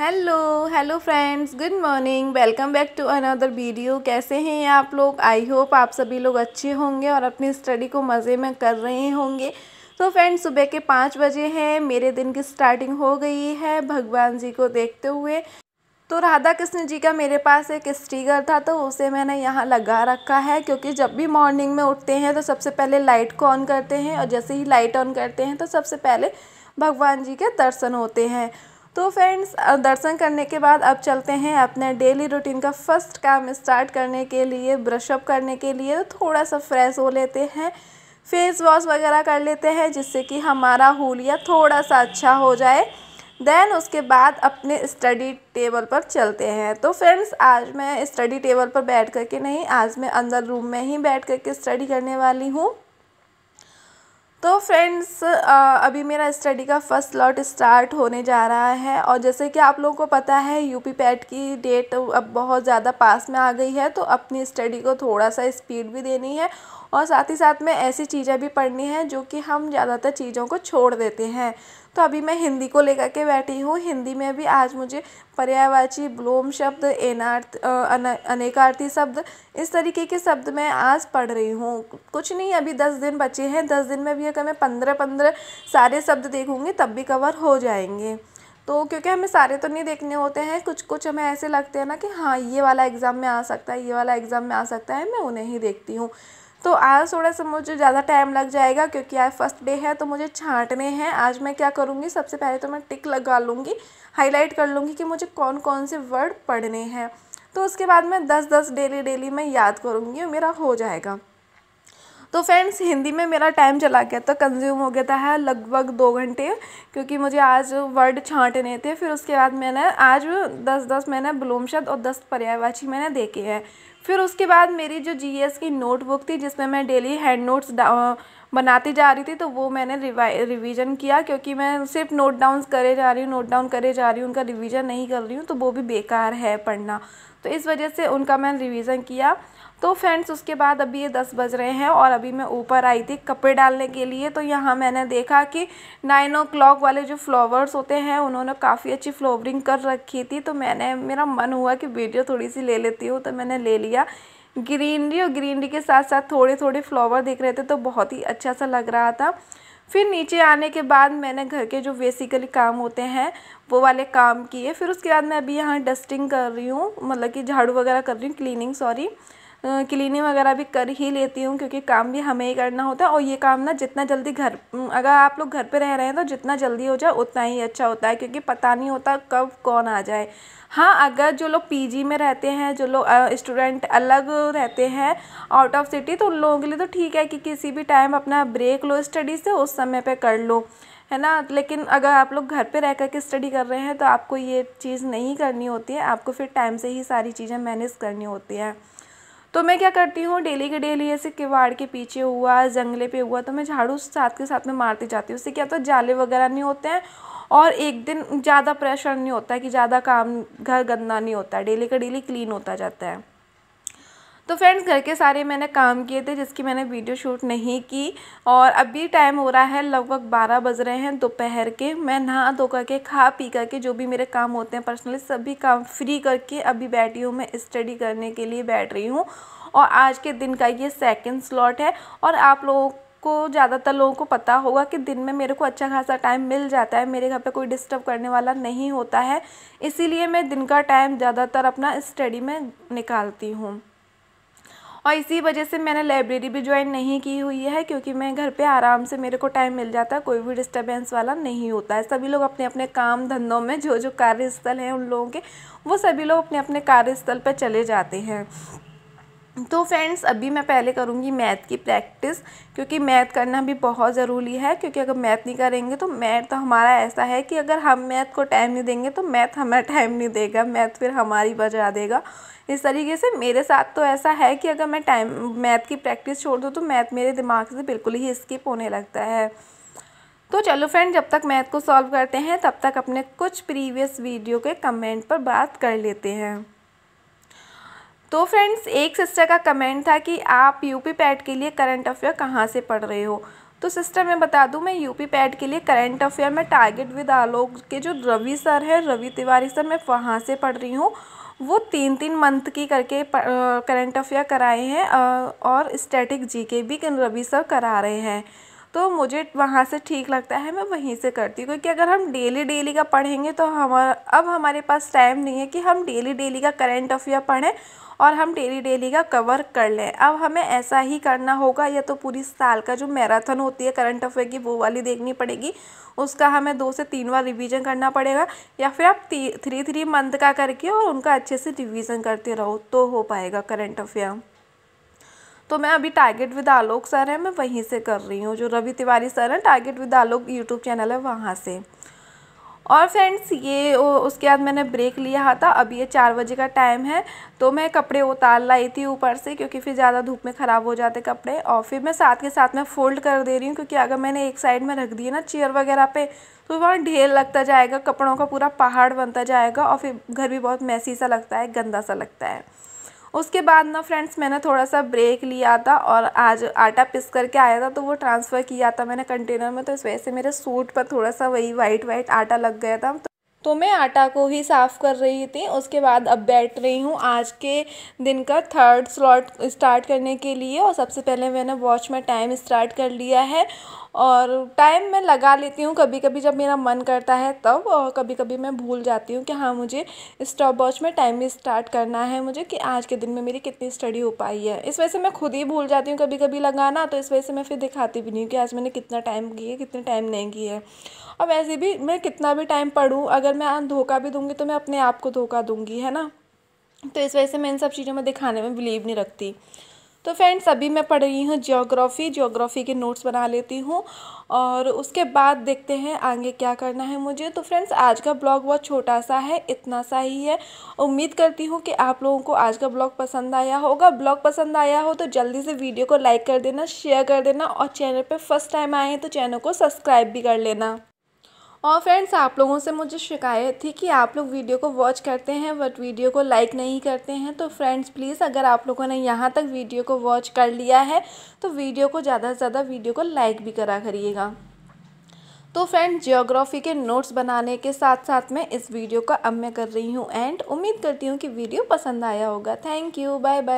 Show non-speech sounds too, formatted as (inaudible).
hello hello friends good morning welcome back to another video कैसे हैं आप लोग आई होप आप सभी लोग अच्छे होंगे और अपनी स्टडी को मज़े में कर रहे होंगे तो फ्रेंड्स सुबह के पाँच बजे हैं मेरे दिन की स्टार्टिंग हो गई है भगवान जी को देखते हुए तो राधा कृष्ण जी का मेरे पास एक स्टीकर था तो उसे मैंने यहाँ लगा रखा है क्योंकि जब भी मॉर्निंग में उठते हैं तो सबसे पहले लाइट को ऑन करते हैं और जैसे ही लाइट ऑन करते हैं तो सबसे पहले भगवान जी के दर्शन होते हैं तो फ्रेंड्स दर्शन करने के बाद अब चलते हैं अपने डेली रूटीन का फर्स्ट काम स्टार्ट करने के लिए ब्रशअप करने के लिए थोड़ा सा फ्रेश हो लेते हैं फेस वॉश वगैरह कर लेते हैं जिससे कि हमारा होलिया थोड़ा सा अच्छा हो जाए देन उसके बाद अपने स्टडी टेबल पर चलते हैं तो फ्रेंड्स आज मैं स्टडी टेबल पर बैठ कर के नहीं आज मैं अंदर रूम में ही बैठ कर के स्टडी करने वाली हूँ तो फ्रेंड्स अभी मेरा स्टडी का फर्स्ट लॉट स्टार्ट होने जा रहा है और जैसे कि आप लोगों को पता है यूपी पैट की डेट अब बहुत ज़्यादा पास में आ गई है तो अपनी स्टडी को थोड़ा सा स्पीड भी देनी है और साथ ही साथ में ऐसी चीज़ें भी पढ़नी है जो कि हम ज़्यादातर चीज़ों को छोड़ देते हैं तो अभी मैं हिंदी को लेकर के बैठी हूँ हिंदी में भी आज मुझे पर्यायवाची ब्लोम शब्द एनार्थ अनेकार्थी शब्द इस तरीके के शब्द मैं आज पढ़ रही हूँ कुछ नहीं अभी दस दिन बचे हैं दस दिन में भी अगर मैं पंद्रह पंद्रह सारे शब्द देखूँगी तब भी कवर हो जाएंगे तो क्योंकि हमें सारे तो नहीं देखने होते हैं कुछ कुछ हमें ऐसे लगते हैं ना कि हाँ ये वाला एग्ज़ाम में आ सकता है ये वाला एग्ज़ाम में आ सकता है मैं उन्हें ही देखती हूँ तो आज थोड़ा सा मुझे ज़्यादा टाइम लग जाएगा क्योंकि आज फर्स्ट डे है तो मुझे छांटने हैं आज मैं क्या करूँगी सबसे पहले तो मैं टिक लगा लूँगी हाईलाइट कर लूँगी कि मुझे कौन कौन से वर्ड पढ़ने हैं तो उसके बाद मैं दस दस डेली डेली मैं याद करूँगी और मेरा हो जाएगा तो फ्रेंड्स हिंदी में मेरा टाइम चला गया था तो कंज्यूम हो गया था लगभग दो घंटे क्योंकि मुझे आज वर्ड छांटने थे फिर उसके बाद मैंने आज दस दस मैंने ब्लूमशद और दस पर्यायवाची मैंने देखे हैं फिर उसके बाद मेरी जो जी की नोटबुक थी जिसमें मैं डेली हैंड नोट्स बनाती जा रही थी तो वो मैंने रिवीजन किया क्योंकि मैं सिर्फ नोट डाउन करे जा रही हूँ नोट डाउन करे जा रही हूँ उनका रिवीजन नहीं कर रही हूँ तो वो भी बेकार है पढ़ना तो इस वजह से उनका मैंने रिवीजन किया तो फ्रेंड्स उसके बाद अभी ये दस बज रहे हैं और अभी मैं ऊपर आई थी कपड़े डालने के लिए तो यहाँ मैंने देखा कि नाइन ओ वाले जो फ्लावर्स होते हैं उन्होंने काफ़ी अच्छी फ्लावरिंग कर रखी थी तो मैंने मेरा मन हुआ कि वीडियो थोड़ी सी ले लेती हूँ तो मैंने ले लिया ग्रीनरी और ग्रीनरी के साथ साथ थोड़े थोड़े फ्लावर दिख रहे थे तो बहुत ही अच्छा सा लग रहा था फिर नीचे आने के बाद मैंने घर के जो बेसिकली काम होते हैं वो वाले काम किए फिर उसके बाद मैं अभी यहाँ डस्टिंग कर रही हूँ मतलब कि झाड़ू वगैरह कर रही हूँ क्लीनिंग सॉरी क्लीनिंग वगैरह भी कर ही लेती हूँ क्योंकि काम भी हमें ही करना होता है और ये काम ना जितना जल्दी घर अगर आप लोग घर पे रह रहे हैं तो जितना जल्दी हो जाए उतना ही अच्छा होता है क्योंकि पता नहीं होता कब कौन आ जाए हाँ अगर जो लोग पीजी में रहते हैं जो लोग स्टूडेंट अलग रहते हैं आउट ऑफ सिटी तो उन लोगों के लिए तो ठीक है कि किसी भी टाइम अपना ब्रेक लो स्टडी से उस समय पे कर लो है ना लेकिन अगर आप लोग घर पे रह कर के स्टडी कर रहे हैं तो आपको ये चीज़ नहीं करनी होती है आपको फिर टाइम से ही सारी चीज़ें मैनेज करनी होती हैं तो मैं क्या करती हूँ डेली के डेली ऐसे किवाड़ के पीछे हुआ जंगले पे हुआ तो मैं झाड़ू साथ के साथ में मारती जाती हूँ उससे क्या होता तो है जाले वगैरह नहीं होते हैं और एक दिन ज़्यादा प्रेशर नहीं होता है कि ज़्यादा काम घर गंदा नहीं होता डेली का डेली क्लीन होता जाता है तो फ्रेंड्स घर के सारे मैंने काम किए थे जिसकी मैंने वीडियो शूट नहीं की और अभी टाइम हो रहा है लगभग बारह बज रहे हैं दोपहर के मैं नहा धो करके खा पी करके जो भी मेरे काम होते हैं पर्सनली सभी काम फ्री करके अभी बैठी हूँ मैं स्टडी करने के लिए बैठ रही हूँ और आज के दिन का ये सेकेंड स्लॉट है और आप लोगों को ज़्यादातर लोगों को पता होगा कि दिन में मेरे को अच्छा खासा टाइम मिल जाता है मेरे घर पे कोई डिस्टर्ब करने वाला नहीं होता है इसीलिए मैं दिन का टाइम ज़्यादातर अपना स्टडी में निकालती हूँ और इसी वजह से मैंने लाइब्रेरी भी ज्वाइन नहीं की हुई है क्योंकि मैं घर पे आराम से मेरे को टाइम मिल जाता है कोई भी डिस्टर्बेंस वाला नहीं होता है सभी लोग अपने अपने काम धंधों में जो जो कार्यस्थल हैं उन लोगों के वो सभी लोग अपने अपने कार्यस्थल पर चले जाते हैं तो फ्रेंड्स अभी मैं पहले करूँगी मैथ की प्रैक्टिस क्योंकि मैथ करना भी बहुत ज़रूरी है क्योंकि अगर मैथ नहीं करेंगे तो मैथ तो हमारा ऐसा है कि अगर हम मैथ को टाइम नहीं देंगे तो मैथ हमें (laughs) टाइम नहीं देगा मैथ फिर हमारी बजा देगा इस तरीके से मेरे साथ तो ऐसा है कि अगर मैं टाइम मैथ की प्रैक्टिस छोड़ दूँ तो मैथ मेरे दिमाग से बिल्कुल ही स्किप होने लगता है तो चलो फ्रेंड जब तक मैथ को सॉल्व करते हैं तब तक अपने कुछ प्रीवियस वीडियो के कमेंट पर बात कर लेते हैं तो फ्रेंड्स एक सिस्टर का कमेंट था कि आप यूपी पैट के लिए करंट अफेयर कहाँ से पढ़ रहे हो तो सिस्टर मैं बता दूं मैं यूपी पैड के लिए करंट अफेयर में टारगेट विद आलोक के जो रवि सर है रवि तिवारी सर मैं वहाँ से पढ़ रही हूँ वो तीन तीन मंथ की करके करंट अफेयर कराए हैं और स्टैटिक जी के भी रवि सर करा रहे हैं तो मुझे वहाँ से ठीक लगता है मैं वहीं से करती हूँ क्योंकि अगर हम डेली डेली का पढ़ेंगे तो हमारा अब हमारे पास टाइम नहीं है कि हम डेली डेली का करेंट अफेयर पढ़ें और हम डेली डेली का कवर कर लें अब हमें ऐसा ही करना होगा या तो पूरी साल का जो मैराथन होती है करंट अफेयर की वो वाली देखनी पड़ेगी उसका हमें दो से तीन बार रिवीजन करना पड़ेगा या फिर आप थ्री थ्री मंथ का करके और उनका अच्छे से रिवीजन करते रहो तो हो पाएगा करंट अफेयर तो मैं अभी टारगेट विद आलोक सर है मैं वहीं से कर रही हूँ जो रवि तिवारी सर हैं target with Alok YouTube channel है वहाँ से और फ्रेंड्स ये उसके बाद मैंने ब्रेक लिया था अभी ये चार बजे का टाइम है तो मैं कपड़े उतार लाई थी ऊपर से क्योंकि फिर ज़्यादा धूप में ख़राब हो जाते कपड़े और फिर मैं साथ के साथ में फ़ोल्ड कर दे रही हूँ क्योंकि अगर मैंने एक साइड में रख दिए ना चेयर वगैरह पे तो वहाँ ढेर लगता जाएगा कपड़ों का पूरा पहाड़ बनता जाएगा और फिर घर भी बहुत मैसी सा लगता है गंदा सा लगता है उसके बाद ना फ्रेंड्स मैंने थोड़ा सा ब्रेक लिया था और आज आटा पिस करके आया था तो वो ट्रांसफ़र किया था मैंने कंटेनर में तो इस वजह से मेरे सूट पर थोड़ा सा वही वाइट वाइट आटा लग गया था तो तो मैं आटा को ही साफ़ कर रही थी उसके बाद अब बैठ रही हूँ आज के दिन का थर्ड स्लॉट स्टार्ट करने के लिए और सबसे पहले मैंने वॉच में टाइम स्टार्ट कर लिया है और टाइम मैं लगा लेती हूँ कभी कभी जब मेरा मन करता है तब और कभी कभी मैं भूल जाती हूँ कि हाँ मुझे स्टॉप वॉच में टाइम स्टार्ट करना है मुझे कि आज के दिन में मेरी कितनी स्टडी हो पाई है इस वजह से मैं खुद ही भूल जाती हूँ कभी कभी लगाना तो इस वजह से मैं फिर दिखाती भी नहीं हूँ कि आज मैंने कितना टाइम किया कितने टाइम नहीं किया है और वैसे भी मैं कितना भी टाइम पढ़ूँ अगर मैं धोखा भी दूँगी तो मैं अपने आप को धोखा दूँगी है ना तो इस वजह से मैं इन सब चीज़ों में दिखाने में बिलीव नहीं रखती तो फ्रेंड्स अभी मैं पढ़ रही हूँ जियोग्राफी जियोग्राफी के नोट्स बना लेती हूँ और उसके बाद देखते हैं आगे क्या करना है मुझे तो फ्रेंड्स आज का ब्लॉग बहुत छोटा सा है इतना सा ही है उम्मीद करती हूँ कि आप लोगों को आज का ब्लॉग पसंद आया होगा ब्लॉग पसंद आया हो तो जल्दी से वीडियो को लाइक कर देना शेयर कर देना और चैनल पर फर्स्ट टाइम आए हैं तो चैनल को सब्सक्राइब भी कर लेना और फ्रेंड्स आप लोगों से मुझे शिकायत थी कि आप लोग वीडियो को वॉच करते हैं बट वीडियो को लाइक नहीं करते हैं तो फ्रेंड्स प्लीज़ अगर आप लोगों ने यहाँ तक वीडियो को वॉच कर लिया है तो वीडियो को ज़्यादा से ज़्यादा वीडियो को लाइक भी करा करिएगा तो फ्रेंड्स जियोग्राफी के नोट्स बनाने के साथ साथ मैं इस वीडियो का अब मैं कर रही हूँ एंड उम्मीद करती हूँ कि वीडियो पसंद आया होगा थैंक यू बाय बाय